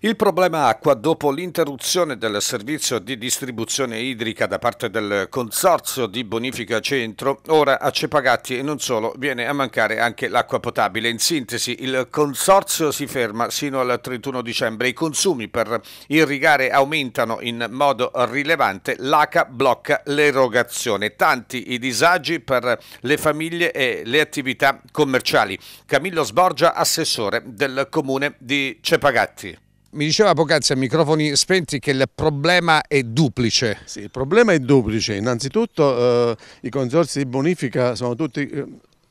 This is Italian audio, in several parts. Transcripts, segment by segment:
Il problema acqua dopo l'interruzione del servizio di distribuzione idrica da parte del Consorzio di Bonifica Centro, ora a Cepagatti e non solo, viene a mancare anche l'acqua potabile. In sintesi, il Consorzio si ferma sino al 31 dicembre. I consumi per irrigare aumentano in modo rilevante, l'ACA blocca l'erogazione. Tanti i disagi per le famiglie e le attività commerciali. Camillo Sborgia, assessore del comune di Cepagatti mi diceva poc'anzi a microfoni spenti che il problema è duplice. Sì, il problema è duplice. Innanzitutto eh, i consorsi di bonifica sono tutti eh,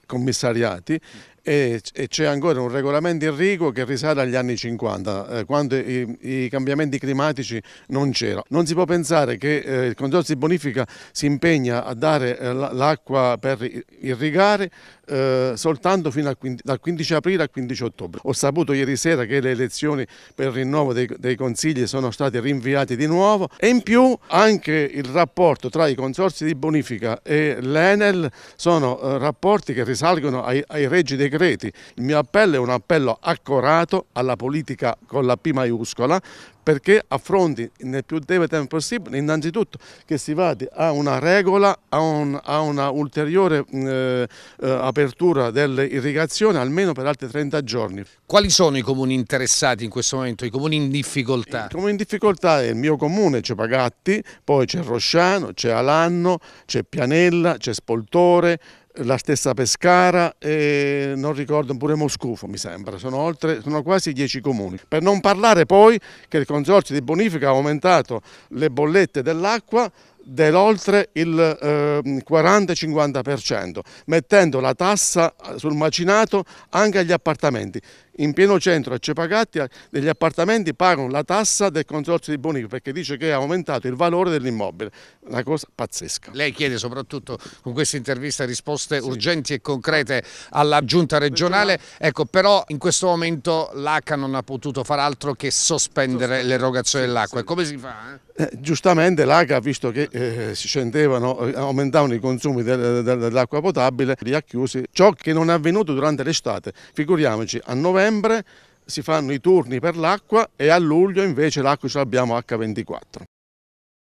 commissariati e, c'è ancora un regolamento irriguo che risale agli anni 50, eh, quando i, i, cambiamenti climatici non c'erano. Non si può pensare che eh, il Consorzio di Bonifica si impegna a dare eh, l'acqua per irrigare eh, soltanto fino 15, dal 15 aprile al 15 ottobre. Ho saputo ieri sera che le elezioni per il rinnovo dei, dei consigli sono state rinviate di nuovo e in più anche il rapporto tra i consorzi di bonifica e l'Enel sono eh, rapporti che risalgono ai, ai reggi dei segreti. Il mio appello è un appello accorato alla politica con la P maiuscola perché affronti nel più breve tempo possibile innanzitutto che si vada a una regola, a, un, a una ulteriore mm, eh, eh, apertura dell'irrigazione almeno per altri 30 giorni. Quali sono i comuni interessati in questo momento, i comuni in difficoltà? Il comune in difficoltà è il mio comune, c'è Pagatti, poi c'è Rosciano, c'è Alanno, c'è Pianella, c'è Spoltore, la stessa Pescara e non ricordo pure Moscufo mi sembra, sono, oltre, sono quasi 10 comuni. Per non parlare poi che il Consorzio di Bonifica ha aumentato le bollette dell'acqua dell'oltre il eh, 40-50%, mettendo la tassa sul macinato anche agli appartamenti in pieno centro a Cepagattia degli appartamenti pagano la tassa del consorzio di Bonico perché dice che è aumentato il valore dell'immobile, una cosa pazzesca. Lei chiede soprattutto con questa intervista risposte sì. urgenti e concrete alla giunta regionale, ecco però in questo momento l'ACA non ha potuto far altro che sospendere l'erogazione dell'acqua, sì. come si fa? Eh? Eh, giustamente l'ACA, visto che eh, si scendevano, eh, aumentavano i consumi del, del, dell'acqua potabile, li ha chiusi, ciò che non è avvenuto durante l'estate, figuriamoci a novembre settembre si fanno i turni per l'acqua e a luglio invece l'acqua ce l'abbiamo H24.